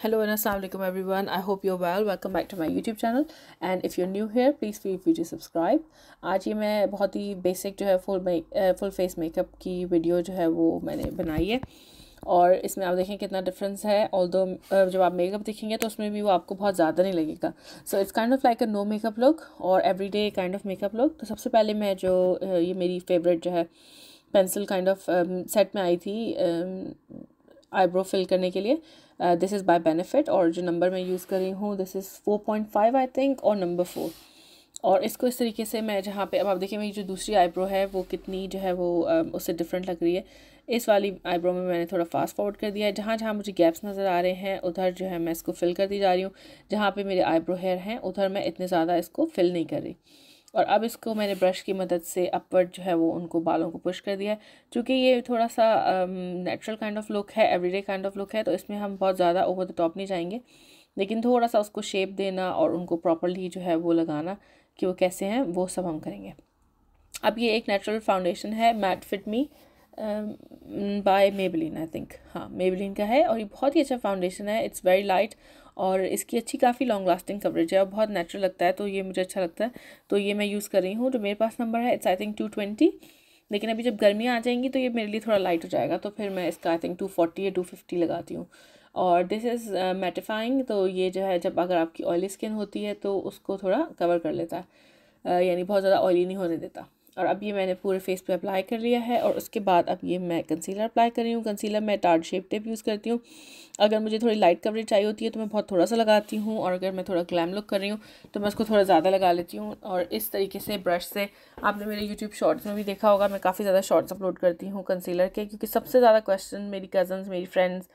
hello and assalamu alaikum everyone i hope you're well welcome back to my youtube channel and if you're new here please feel free to subscribe आज ये मैं बहुत ही basic जो है full make uh, full face makeup की video जो है वो मैंने बनाई है और इसमें आप देखें कितना डिफरेंस है ऑल दो uh, जब आप मेकअप देखेंगे तो उसमें भी वो आपको बहुत ज़्यादा नहीं लगेगा so it's kind of like a no makeup look और everyday kind of makeup look तो सबसे पहले मैं जो uh, ये मेरी फेवरेट जो है पेंसिल काइंड ऑफ सेट में आई थी आईब्रो um, फिल करने के लिए दिस इज़ बाय बेनिफिट और जो नंबर मैं यूज़ कर रही हूँ this is four point five I think और नंबर फोर और इसको इस तरीके से मैं जहाँ पे अब आप देखिए मेरी जो दूसरी आईब्रो है वो कितनी जो है वो um, उससे डिफरेंट लग रही है इस वाली आईब्रो में मैंने थोड़ा फास्ट फॉरवर्ड कर दिया है जहाँ जहाँ मुझे गैप्स नज़र आ रहे हैं उधर जो है मैं इसको फिल करती जा रही हूँ जहाँ पे मेरे आईब्रो हेयर हैं उधर मैं इतने ज़्यादा इसको फिल नहीं कर रही और अब इसको मैंने ब्रश की मदद से अपवर्ड जो है वो उनको बालों को पुश कर दिया है चूँकि ये थोड़ा सा नेचुरल काइंड ऑफ लुक है एवरीडे काइंड ऑफ लुक है तो इसमें हम बहुत ज़्यादा ओवर द टॉप नहीं जाएंगे लेकिन थोड़ा सा उसको शेप देना और उनको प्रॉपरली जो है वो लगाना कि वो कैसे हैं वो सब हम करेंगे अब ये एक नेचुरल फाउंडेशन है matte fit me by Maybelline I think हाँ मेबलिन का है और ये बहुत ही अच्छा फाउंडेशन है इट्स वेरी लाइट और इसकी अच्छी काफ़ी लॉन्ग लास्टिंग कवरेज है और बहुत नेचुरल लगता है तो ये मुझे अच्छा लगता है तो ये मैं यूज़ कर रही हूँ जो मेरे पास नंबर है it's I think two twenty लेकिन अभी जब गर्मियाँ आ जाएंगी तो ये मेरे लिए थोड़ा लाइट हो जाएगा तो फिर मैं इसका आई थिंक टू फोर्टी या टू फिफ्टी लगाती हूँ और दिस इज़ मेटिफाइंग तो ये जो है जब अगर आपकी ऑयली स्किन होती है तो उसको थोड़ा कवर कर लेता है uh, यानी बहुत ज़्यादा ऑयली नहीं होने देता और अब ये मैंने पूरे फेस पे अप्लाई कर लिया है और उसके बाद अब ये मैं कंसीलर अप्लाई कर रही हूँ कंसीलर मैं टार्ट शेप टेप यूज़ करती हूँ अगर मुझे थोड़ी लाइट कवरेज चाहिए होती है तो मैं बहुत थोड़ा सा लगाती हूँ और अगर मैं थोड़ा ग्लैम लुक कर रही हूँ तो मैं उसको थोड़ा ज़्यादा लगा लेती हूँ और इस तरीके से ब्रश से आपने मेरे यूट्यूब शॉर्ट्स में भी देखा होगा मैं काफ़ी ज़्यादा शॉर्ट्स अपलोड करती हूँ कंसीलर के क्योंकि सबसे ज़्यादा क्वेश्चन मेरी कज़न्स मेरी फ्रेंड्स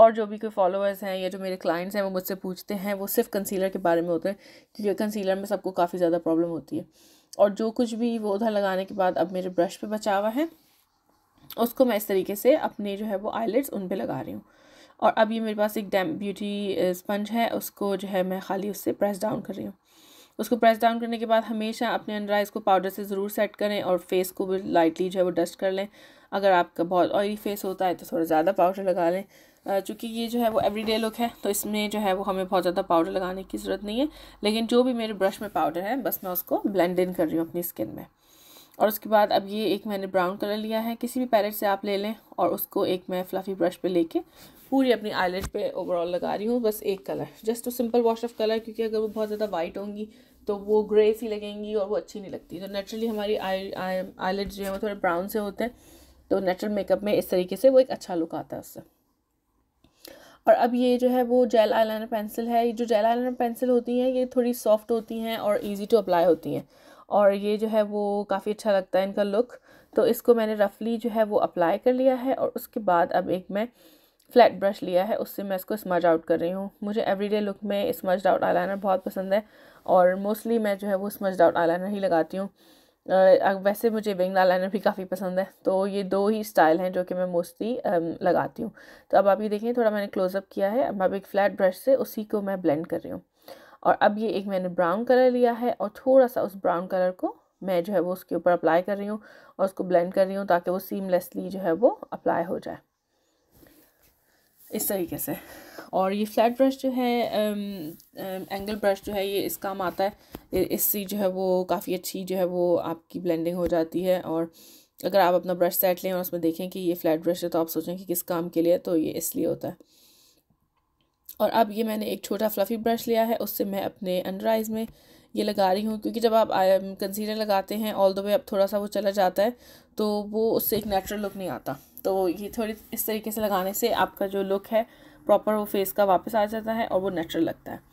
और जो भी कोई फॉलोअर्स हैं या जो मेरे क्लाइंट्स हैं वो मुझसे पूछते हैं वो सिर्फ कंसीलर के बारे में होते हैं क्योंकि कंसीलर में सबको काफ़ी ज़्यादा प्रॉब्लम होती है और जो कुछ भी वो उधर लगाने के बाद अब मेरे ब्रश पे बचा हुआ है उसको मैं इस तरीके से अपने जो है वो आईलेट्स उन पर लगा रही हूँ और अब ये मेरे पास एक डैम ब्यूटी स्पंज है उसको जो है मैं खाली उससे प्रेस डाउन कर रही हूँ उसको प्रेस डाउन करने के बाद हमेशा अपने अंडर आइज़ को पाउडर से ज़रूर सेट करें और फेस को भी लाइटली जो है वो डस्ट कर लें अगर आपका बहुत ऑयली फेस होता है तो थोड़ा ज़्यादा पाउडर लगा लें चूँकि ये जो है वो एवरीडे लुक है तो इसमें जो है वो हमें बहुत ज़्यादा पाउडर लगाने की ज़रूरत नहीं है लेकिन जो भी मेरे ब्रश में पाउडर है बस मैं उसको ब्लेंड इन कर रही हूँ अपनी स्किन में और उसके बाद अब ये एक मैंने ब्राउन कलर लिया है किसी भी पैलेट से आप ले लें और उसको एक मैं फ्लफ़ी ब्रश पे ले पूरी अपनी आईलेट पर ओवरऑल लगा रही हूँ बस एक कलर जस्ट तो सिंपल वॉश ऑफ कलर क्योंकि अगर वो बहुत ज़्यादा वाइट होंगी तो वो ग्रे सी लगेंगी और वो अच्छी नहीं लगती तो नेचुरली हमारी आई आईलेट जो है वो थोड़े ब्राउन से होते हैं तो नेचुरल मेकअप में इस तरीके से वो एक अच्छा लुक आता है उससे और अब ये जो है वो जेल आईलाइनर पेंसिल है ये जो जेल आईलाइनर पेंसिल होती हैं ये थोड़ी सॉफ्ट होती हैं और इजी टू अप्लाई होती हैं और ये जो है वो काफ़ी अच्छा लगता है इनका लुक तो इसको मैंने रफली जो है वो अप्लाई कर लिया है और उसके बाद अब एक मैं फ्लैट ब्रश लिया है उससे मैं इसको स्मज आउट कर रही हूँ मुझे एवरीडे लुक में स्मज आउट आईलाइनर बहुत पसंद है और मोस्टली मैं जो है वो स्मज आउट आईलाइनर ही लगाती हूँ वैसे मुझे विंगला लाइनर भी काफ़ी पसंद है तो ये दो ही स्टाइल हैं जो कि मैं मोस्टली लगाती हूँ तो अब आप ये देखें थोड़ा मैंने क्लोजअप किया है अब एक फ्लैट ब्रश से उसी को मैं ब्लेंड कर रही हूँ और अब ये एक मैंने ब्राउन कलर लिया है और थोड़ा सा उस ब्राउन कलर को मैं जो है वो उसके ऊपर अप्लाई कर रही हूँ और उसको ब्लेंड कर रही हूँ ताकि वो सीमलेसली जो है वो अप्लाई हो जाए इस तरीके से और ये फ्लैट ब्रश जो है एंगल um, ब्रश um, जो है ये इस काम आता है इससे जो है वो काफ़ी अच्छी जो है वो आपकी ब्लेंडिंग हो जाती है और अगर आप अपना ब्रश सेट लें और उसमें देखें कि ये फ्लैट ब्रश है तो आप सोचें कि किस काम के लिए तो ये इसलिए होता है और अब ये मैंने एक छोटा फ्लफ़ी ब्रश लिया है उससे मैं अपने अंडर आइज़ में ये लगा रही हूँ क्योंकि जब आप कंसीलर um, लगाते हैं ऑल द वे अब थोड़ा सा वो चला जाता है तो वो उससे एक नेचुरल लुक नहीं आता तो ये थोड़ी इस तरीके से लगाने से आपका जो लुक है प्रॉपर वो फेस का वापस आ जाता है और वो नेचुरल लगता है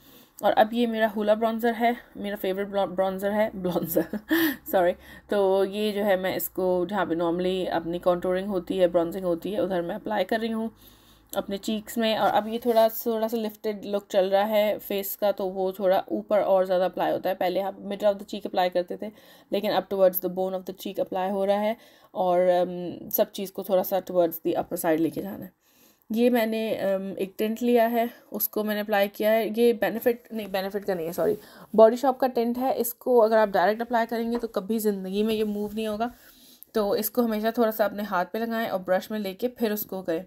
और अब ये मेरा हुला ब्रॉन्जर है मेरा फेवरेट ब्रॉन्जर है ब्रॉन्जर सॉरी तो ये जो है मैं इसको जहाँ पे नॉर्मली अपनी कॉन्टोरिंग होती है ब्रॉन्जिंग होती है उधर मैं अप्लाई कर रही हूँ अपने चीक्स में और अब ये थोड़ा थोड़ा सा लिफ्टेड लुक चल रहा है फेस का तो वो थोड़ा ऊपर और ज़्यादा अप्लाई होता है पहले आप mid of the cheek apply करते थे लेकिन अब towards the bone of the cheek apply हो रहा है और um, सब चीज़ को थोड़ा सा टुवर्ड्स द अपर साइड लेके जाना है ये मैंने um, एक टेंट लिया है उसको मैंने अप्लाई किया है ये बेनिफिट नहीं बेनिफिट का नहीं है सॉरी बॉडी शॉप का टेंट है इसको अगर आप डायरेक्ट अप्लाई करेंगे तो कभी ज़िंदगी में ये मूव नहीं होगा तो इसको हमेशा थोड़ा सा अपने हाथ पे लगाएं और ब्रश में लेके फिर उसको करें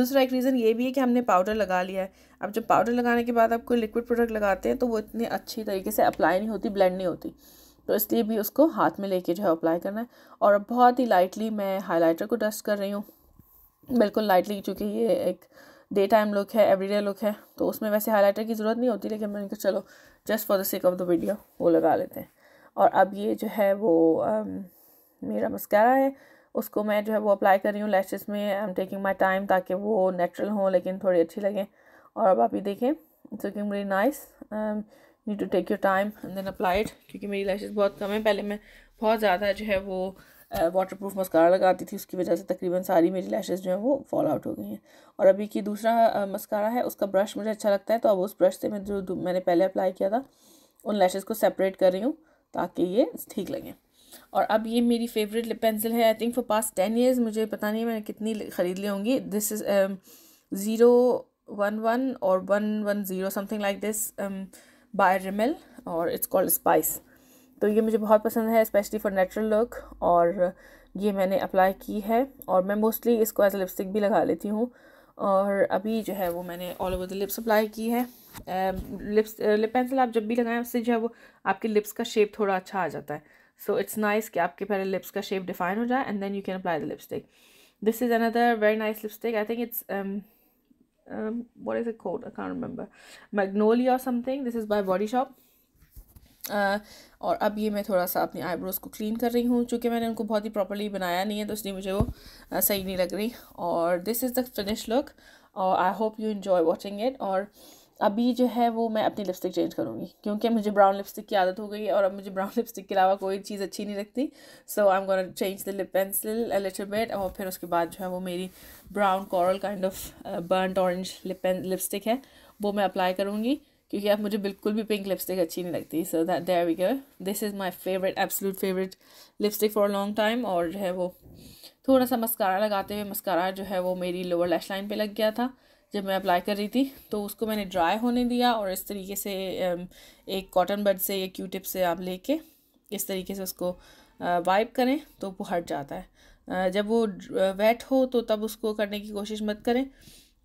दूसरा एक रीज़न ये भी है कि हमने पाउडर लगा लिया है अब जब पाउडर लगाने के बाद आप कोई लिक्विड प्रोडक्ट लगाते हैं तो वो इतनी अच्छी तरीके से अप्लाई नहीं होती ब्लेंड नहीं होती तो इसलिए भी उसको हाथ में लेके जो है अप्लाई करना है और अब बहुत ही लाइटली मैं हाईलाइटर को डस्ट कर रही हूँ बिल्कुल लाइटली चूँकि ये एक डे टाइम लुक है एवरीडे लुक है तो उसमें वैसे हाईलाइटर की ज़रूरत नहीं होती लेकिन मैंने कहा चलो just for the sake of the video वो लगा लेते हैं और अब ये जो है वो मेरा मस्कारा है उसको मैं जो है वो अप्लाई कर रही हूँ लैशेस में I am taking my time ताकि वो नेचुरल हों लेकिन थोड़ी अच्छी लगें और अब आप ही देखें it's looking very nice need to take your time and then applied क्योंकि मेरी लैशेस बहुत कम है पहले मैं बहुत ज़्यादा जो है वो वाटर प्रूफ मस्कारा लगाती थी उसकी वजह से तकरीबन सारी मेरी लैशेज़ जो है वो फॉल आउट हो गई हैं और अभी की दूसरा मस्कारा uh, है उसका ब्रश मुझे अच्छा लगता है तो अब उस ब्रश से मैं जो मैंने पहले अप्लाई किया था उन लैशेज़ को सेपरेट कर रही हूँ ताकि ये ठीक लगें और अब ये मेरी फेवरेट लिप पेंसिल है I think for past ten years मुझे पता नहीं मैंने कितनी ख़रीद ली होंगी this is zero one one और one one zero something like this by Rimmel और इट्स कॉल्ड स्पाइस तो ये मुझे बहुत पसंद है स्पेशली फॉर नेचुरल लुक और ये मैंने अप्लाई की है और मैं मोस्टली इसको एज लिपस्टिक भी लगा लेती हूँ और अभी जो है वो मैंने all over the lips apply की है लिप्स लिप पेंसिल आप जब भी लगाएं उससे जो है वो आपके लिप्स का शेप थोड़ा अच्छा आ जाता है सो इट्स नाइस कि आपके पहले लिप्स का शेप डिफाइन हो जाए and then you can apply the lipstick this is another very nice lipstick I think it's what is it called? I can't remember. Magnolia or something. This is by Body uh, और अब ये मैं थोड़ा सा अपने eyebrows को clean कर रही हूँ चूँकि मैंने उनको बहुत ही प्रॉपरली बनाया नहीं है तो इसलिए मुझे वो uh, सही नहीं लग रही और this is the finish look और I hope you enjoy watching it और अभी जो है वो मैं अपनी लिपस्टिक चेंज करूँगी क्योंकि मुझे ब्राउन लिपस्टिक की आदत हो गई है और अब मुझे ब्राउन लिपस्टिक के अलावा कोई चीज़ अच्छी नहीं लगती so I am gonna change the lip pencil little bit और फिर उसके बाद जो है वो मेरी brown coral kind of burn orange lip lipstick है वो मैं अप्लाई करूँगी क्योंकि अब मुझे बिल्कुल भी पिंक लिपस्टिक अच्छी नहीं लगती so that there we go this is my favourite absolute favourite lipstick for long time और जो है वो थोड़ा सा मस्कारा लगाते हुए मस्कारा जो है वो मेरी लोअर लैश लाइन पर लग गया था जब मैं अप्लाई कर रही थी तो उसको मैंने ड्राई होने दिया और इस तरीके से um, एक कॉटन बड से या क्यू टिप से आप लेके इस तरीके से उसको वाइप uh, करें तो वो हट जाता है uh, जब वो वेट uh, हो तो तब उसको करने की कोशिश मत करें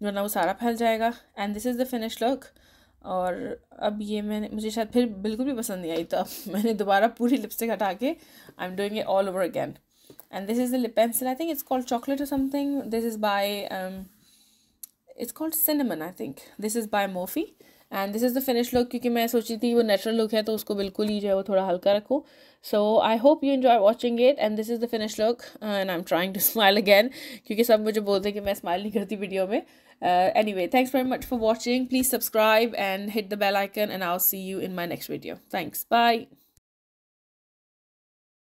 वरना वो सारा फैल जाएगा and this is the finish look और अब ये मैंने मुझे शायद फिर बिल्कुल भी पसंद नहीं आई तो अब मैंने दोबारा पूरी लिपस्टिक हटा के I am doing it all over again and this is the lip pencil I think it's called chocolate और something this is by it's called cinnamon i think this is by morphe and this is the finished look kyunki main sochi thi wo natural look hai to usko bilkul hi jo hai wo so i hope you enjoy watching it and this is the finished look uh, and i'm trying to smile again kyunki sab mujhe bolte hain ki main smile nahi karti video uh, anyway thanks very much for watching please subscribe and hit the bell icon and i'll see you in my next video thanks bye